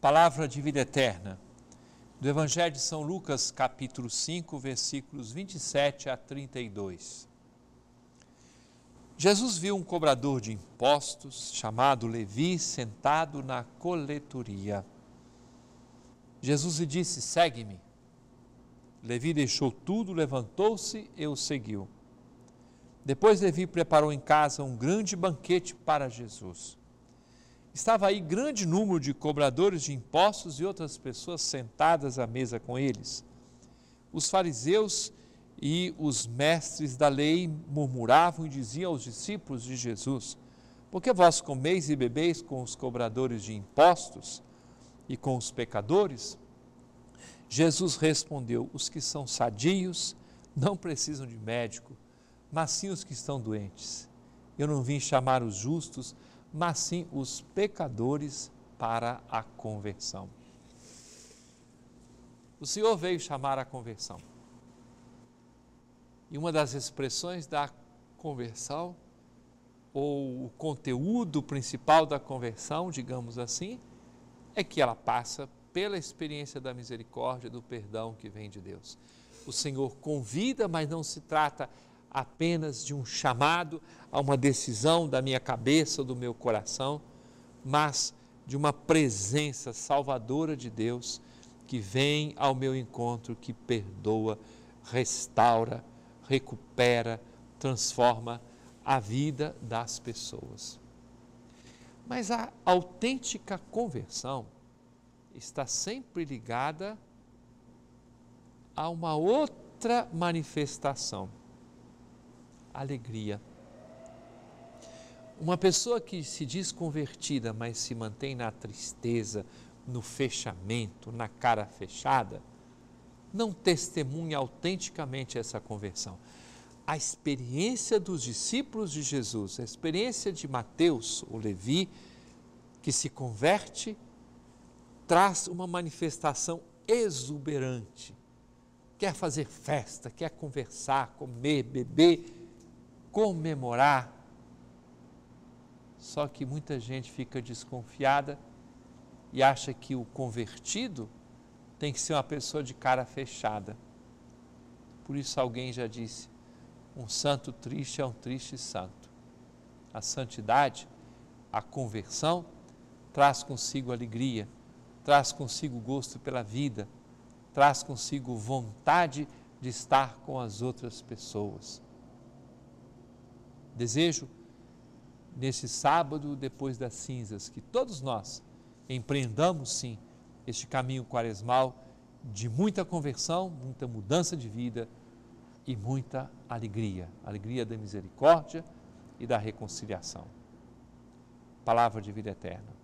Palavra de vida eterna. Do Evangelho de São Lucas, capítulo 5, versículos 27 a 32. Jesus viu um cobrador de impostos, chamado Levi, sentado na coletoria. Jesus lhe disse: Segue-me. Levi deixou tudo, levantou-se e o seguiu. Depois Levi preparou em casa um grande banquete para Jesus. Estava aí grande número de cobradores de impostos e outras pessoas sentadas à mesa com eles. Os fariseus e os mestres da lei murmuravam e diziam aos discípulos de Jesus: Por que vós comeis e bebeis com os cobradores de impostos e com os pecadores? Jesus respondeu: Os que são sadios não precisam de médico, mas sim os que estão doentes. Eu não vim chamar os justos, mas sim os pecadores para a conversão. O Senhor veio chamar a conversão. E uma das expressões da conversão, ou o conteúdo principal da conversão, digamos assim, é que ela passa pela experiência da misericórdia, do perdão que vem de Deus. O Senhor convida, mas não se trata apenas de um chamado a uma decisão da minha cabeça, do meu coração, mas de uma presença salvadora de Deus que vem ao meu encontro, que perdoa, restaura, recupera, transforma a vida das pessoas. Mas a autêntica conversão está sempre ligada a uma outra manifestação alegria. Uma pessoa que se diz convertida, mas se mantém na tristeza, no fechamento, na cara fechada, não testemunha autenticamente essa conversão. A experiência dos discípulos de Jesus, a experiência de Mateus, o Levi, que se converte, traz uma manifestação exuberante. Quer fazer festa, quer conversar, comer, beber comemorar. Só que muita gente fica desconfiada e acha que o convertido tem que ser uma pessoa de cara fechada. Por isso alguém já disse: um santo triste é um triste santo. A santidade, a conversão, traz consigo alegria, traz consigo gosto pela vida, traz consigo vontade de estar com as outras pessoas. Desejo, neste sábado, depois das cinzas, que todos nós empreendamos sim este caminho quaresmal de muita conversão, muita mudança de vida e muita alegria alegria da misericórdia e da reconciliação. Palavra de vida eterna.